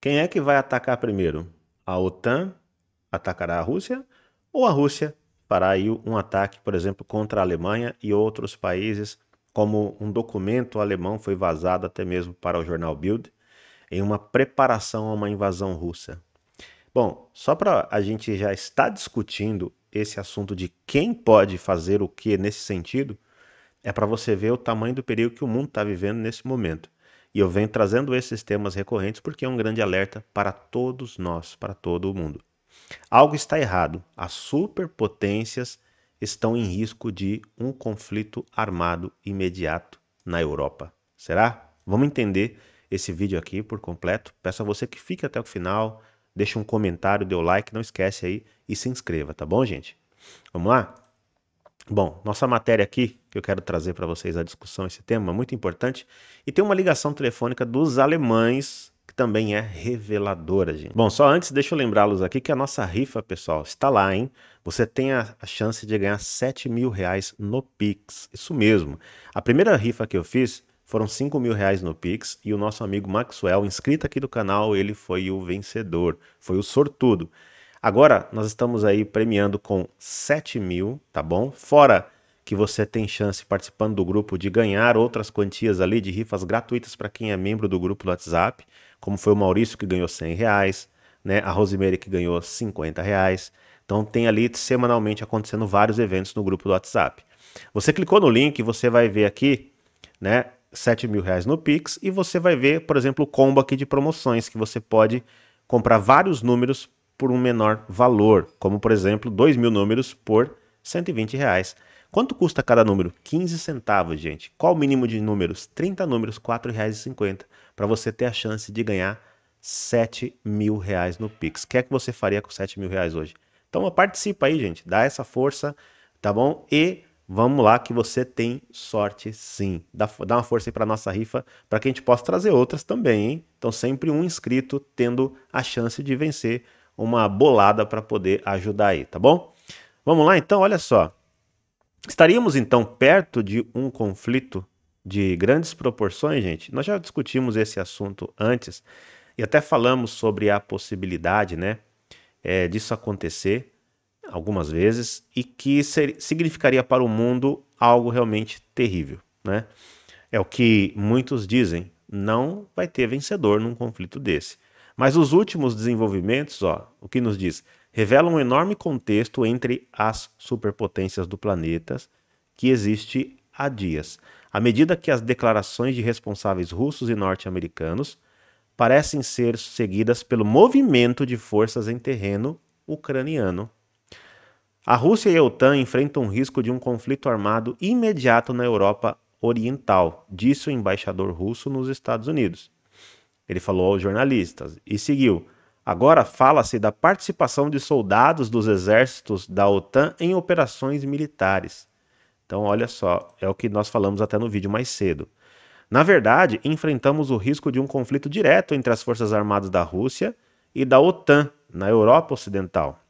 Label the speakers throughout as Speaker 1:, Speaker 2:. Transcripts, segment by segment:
Speaker 1: Quem é que vai atacar primeiro? A OTAN atacará a Rússia ou a Rússia fará aí um ataque, por exemplo, contra a Alemanha e outros países, como um documento alemão foi vazado até mesmo para o jornal Bild, em uma preparação a uma invasão russa. Bom, só para a gente já estar discutindo esse assunto de quem pode fazer o que nesse sentido, é para você ver o tamanho do perigo que o mundo está vivendo nesse momento. E eu venho trazendo esses temas recorrentes porque é um grande alerta para todos nós, para todo o mundo. Algo está errado. As superpotências estão em risco de um conflito armado imediato na Europa. Será? Vamos entender esse vídeo aqui por completo. Peço a você que fique até o final, deixe um comentário, dê o like, não esquece aí e se inscreva, tá bom, gente? Vamos lá? Bom, nossa matéria aqui, que eu quero trazer para vocês a discussão, esse tema muito importante, e tem uma ligação telefônica dos alemães que também é reveladora, gente. Bom, só antes, deixa eu lembrá-los aqui que a nossa rifa, pessoal, está lá, hein? Você tem a, a chance de ganhar 7 mil reais no Pix, isso mesmo. A primeira rifa que eu fiz foram 5 mil reais no Pix e o nosso amigo Maxwell, inscrito aqui do canal, ele foi o vencedor, foi o sortudo. Agora nós estamos aí premiando com 7 mil, tá bom? Fora que você tem chance participando do grupo de ganhar outras quantias ali de rifas gratuitas para quem é membro do grupo do WhatsApp, como foi o Maurício que ganhou 100 reais, né? a Rosimeire que ganhou 50 reais. Então tem ali semanalmente acontecendo vários eventos no grupo do WhatsApp. Você clicou no link, você vai ver aqui, né? 7 mil reais no Pix e você vai ver, por exemplo, o combo aqui de promoções que você pode comprar vários números por um menor valor, como por exemplo 2 mil números por 120 reais. Quanto custa cada número? 15 centavos, gente. Qual o mínimo de números? 30 números, R$ 4,50, para você ter a chance de ganhar 7 mil reais no Pix. O que é que você faria com 7 mil reais hoje? Então participa aí, gente. Dá essa força, tá bom? E vamos lá que você tem sorte sim. Dá, dá uma força aí para nossa rifa, para que a gente possa trazer outras também, hein? Então sempre um inscrito tendo a chance de vencer uma bolada para poder ajudar aí, tá bom? Vamos lá então, olha só. Estaríamos então perto de um conflito de grandes proporções, gente. Nós já discutimos esse assunto antes e até falamos sobre a possibilidade, né, é, disso acontecer algumas vezes e que ser, significaria para o mundo algo realmente terrível, né? É o que muitos dizem. Não vai ter vencedor num conflito desse. Mas os últimos desenvolvimentos, ó, o que nos diz? Revela um enorme contexto entre as superpotências do planeta que existe há dias, à medida que as declarações de responsáveis russos e norte-americanos parecem ser seguidas pelo movimento de forças em terreno ucraniano. A Rússia e a OTAN enfrentam o risco de um conflito armado imediato na Europa Oriental, disse o embaixador russo nos Estados Unidos. Ele falou aos jornalistas e seguiu. Agora fala-se da participação de soldados dos exércitos da OTAN em operações militares. Então, olha só, é o que nós falamos até no vídeo mais cedo. Na verdade, enfrentamos o risco de um conflito direto entre as Forças Armadas da Rússia e da OTAN na Europa Ocidental.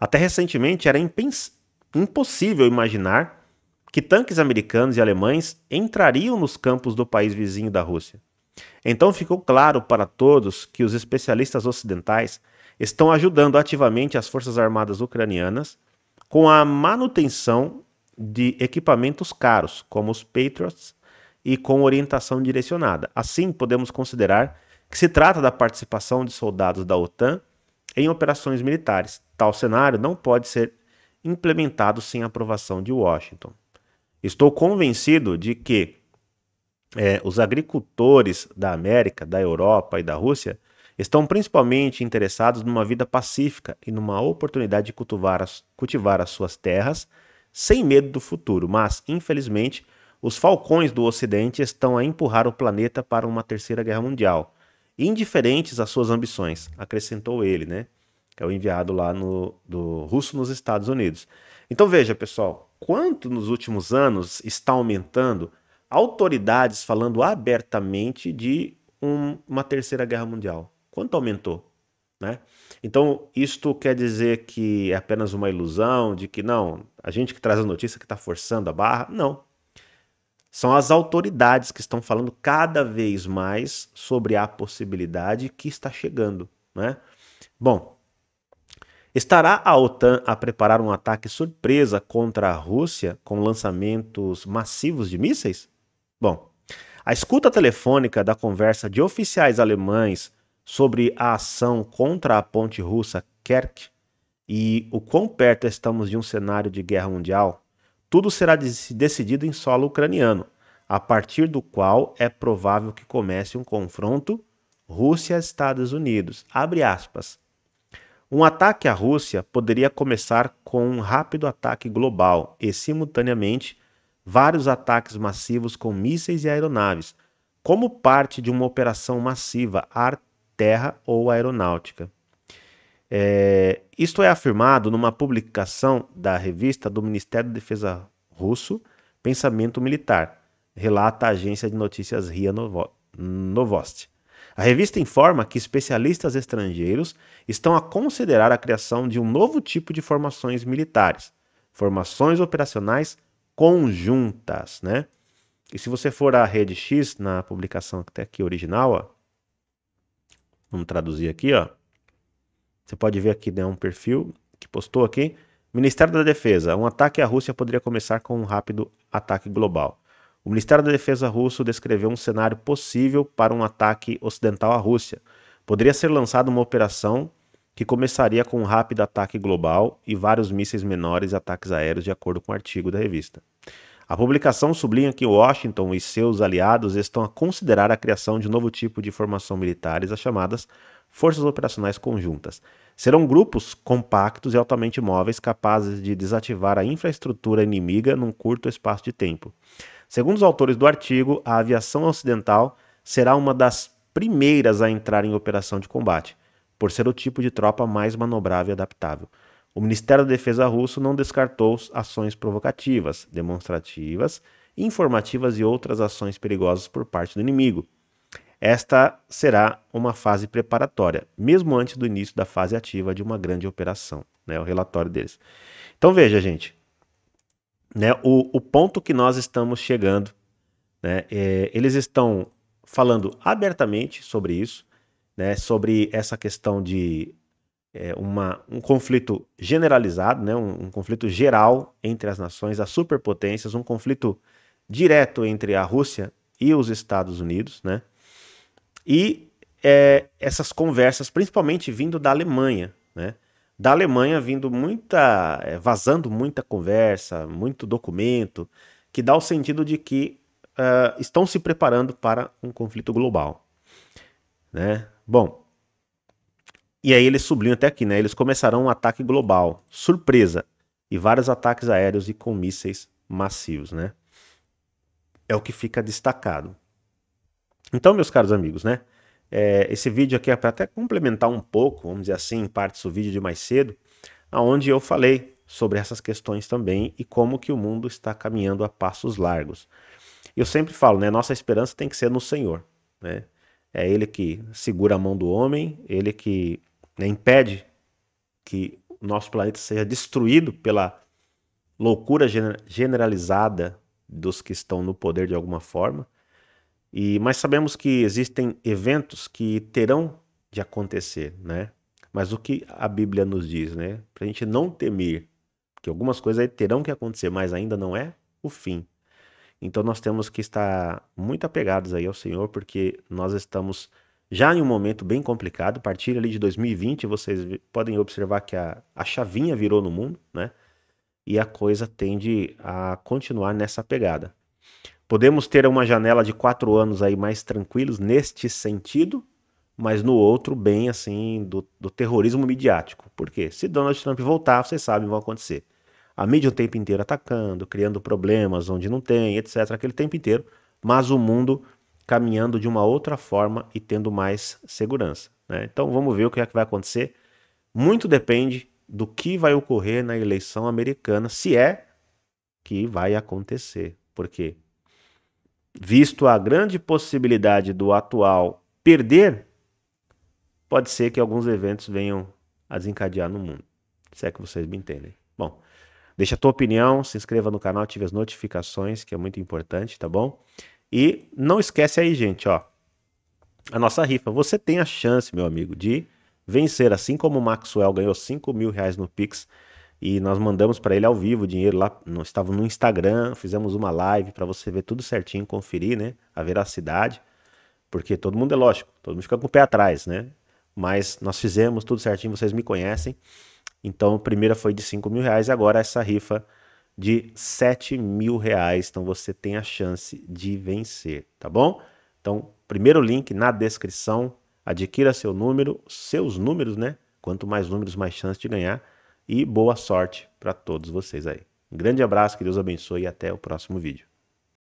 Speaker 1: Até recentemente era impossível imaginar que tanques americanos e alemães entrariam nos campos do país vizinho da Rússia. Então ficou claro para todos que os especialistas ocidentais estão ajudando ativamente as forças armadas ucranianas com a manutenção de equipamentos caros, como os Patriots, e com orientação direcionada. Assim, podemos considerar que se trata da participação de soldados da OTAN em operações militares. Tal cenário não pode ser implementado sem aprovação de Washington. Estou convencido de que é, os agricultores da América, da Europa e da Rússia estão principalmente interessados numa vida pacífica e numa oportunidade de cultivar as, cultivar as suas terras sem medo do futuro, mas, infelizmente, os falcões do Ocidente estão a empurrar o planeta para uma terceira guerra mundial, indiferentes às suas ambições, acrescentou ele, né? Que é o enviado lá no, do russo nos Estados Unidos. Então veja, pessoal, quanto nos últimos anos está aumentando autoridades falando abertamente de um, uma terceira guerra mundial. Quanto aumentou? Né? Então, isto quer dizer que é apenas uma ilusão de que não, a gente que traz a notícia que está forçando a barra? Não. São as autoridades que estão falando cada vez mais sobre a possibilidade que está chegando. Né? Bom, Estará a OTAN a preparar um ataque surpresa contra a Rússia com lançamentos massivos de mísseis? Bom, a escuta telefônica da conversa de oficiais alemães sobre a ação contra a ponte russa Kerch e o quão perto estamos de um cenário de guerra mundial, tudo será decidido em solo ucraniano, a partir do qual é provável que comece um confronto Rússia-Estados Unidos. Um ataque à Rússia poderia começar com um rápido ataque global e, simultaneamente, vários ataques massivos com mísseis e aeronaves, como parte de uma operação massiva ar-terra ou aeronáutica. É, isto é afirmado numa publicação da revista do Ministério da Defesa russo Pensamento Militar, relata a agência de notícias RIA Novost. Novosti. A revista informa que especialistas estrangeiros estão a considerar a criação de um novo tipo de formações militares, formações operacionais conjuntas, né? E se você for à rede X, na publicação até aqui original, ó, vamos traduzir aqui, ó. Você pode ver aqui, né, um perfil que postou aqui. Ministério da Defesa, um ataque à Rússia poderia começar com um rápido ataque global. O Ministério da Defesa russo descreveu um cenário possível para um ataque ocidental à Rússia. Poderia ser lançada uma operação que começaria com um rápido ataque global e vários mísseis menores e ataques aéreos, de acordo com o um artigo da revista. A publicação sublinha que Washington e seus aliados estão a considerar a criação de um novo tipo de formação militares, as chamadas Forças Operacionais Conjuntas. Serão grupos compactos e altamente móveis capazes de desativar a infraestrutura inimiga num curto espaço de tempo. Segundo os autores do artigo, a aviação ocidental será uma das primeiras a entrar em operação de combate por ser o tipo de tropa mais manobrável e adaptável. O Ministério da Defesa russo não descartou ações provocativas, demonstrativas, informativas e outras ações perigosas por parte do inimigo. Esta será uma fase preparatória, mesmo antes do início da fase ativa de uma grande operação, né, o relatório deles. Então veja, gente, né, o, o ponto que nós estamos chegando, né, é, eles estão falando abertamente sobre isso, né, sobre essa questão de é, uma, um conflito generalizado, né, um, um conflito geral entre as nações, as superpotências, um conflito direto entre a Rússia e os Estados Unidos, né? E é, essas conversas, principalmente vindo da Alemanha, né? Da Alemanha vindo muita, é, vazando muita conversa, muito documento, que dá o sentido de que uh, estão se preparando para um conflito global, né? Bom, e aí eles sublinham até aqui, né? Eles começarão um ataque global, surpresa, e vários ataques aéreos e com mísseis macios, né? É o que fica destacado. Então, meus caros amigos, né? É, esse vídeo aqui é para até complementar um pouco, vamos dizer assim, em partes do vídeo de mais cedo, aonde eu falei sobre essas questões também e como que o mundo está caminhando a passos largos. Eu sempre falo, né? Nossa esperança tem que ser no Senhor, né? É ele que segura a mão do homem, ele que né, impede que o nosso planeta seja destruído pela loucura generalizada dos que estão no poder de alguma forma. E mas sabemos que existem eventos que terão de acontecer, né? Mas o que a Bíblia nos diz, né? Para a gente não temer, porque algumas coisas terão que acontecer, mas ainda não é o fim. Então nós temos que estar muito apegados aí ao Senhor, porque nós estamos já em um momento bem complicado. A partir ali de 2020, vocês podem observar que a, a chavinha virou no mundo, né? E a coisa tende a continuar nessa pegada. Podemos ter uma janela de quatro anos aí mais tranquilos neste sentido, mas no outro, bem assim, do, do terrorismo midiático. Por quê? Se Donald Trump voltar, vocês sabem o que vai acontecer a mídia o tempo inteiro atacando, criando problemas onde não tem, etc. Aquele tempo inteiro, mas o mundo caminhando de uma outra forma e tendo mais segurança. Né? Então vamos ver o que é que vai acontecer. Muito depende do que vai ocorrer na eleição americana, se é que vai acontecer. Porque, visto a grande possibilidade do atual perder, pode ser que alguns eventos venham a desencadear no mundo. Se é que vocês me entendem. Bom, Deixa a tua opinião, se inscreva no canal, ative as notificações, que é muito importante, tá bom? E não esquece aí, gente, ó. A nossa rifa. Você tem a chance, meu amigo, de vencer. Assim como o Maxwell ganhou 5 mil reais no Pix e nós mandamos para ele ao vivo o dinheiro lá. Nós estávamos no Instagram, fizemos uma live para você ver tudo certinho, conferir, né? A veracidade. Porque todo mundo é lógico, todo mundo fica com o pé atrás, né? Mas nós fizemos tudo certinho, vocês me conhecem. Então a primeira foi de 5 mil reais, agora essa rifa de 7 mil reais. Então você tem a chance de vencer, tá bom? Então, primeiro link na descrição, adquira seu número, seus números, né? Quanto mais números, mais chance de ganhar. E boa sorte para todos vocês aí. Um grande abraço, que Deus abençoe e até o próximo vídeo.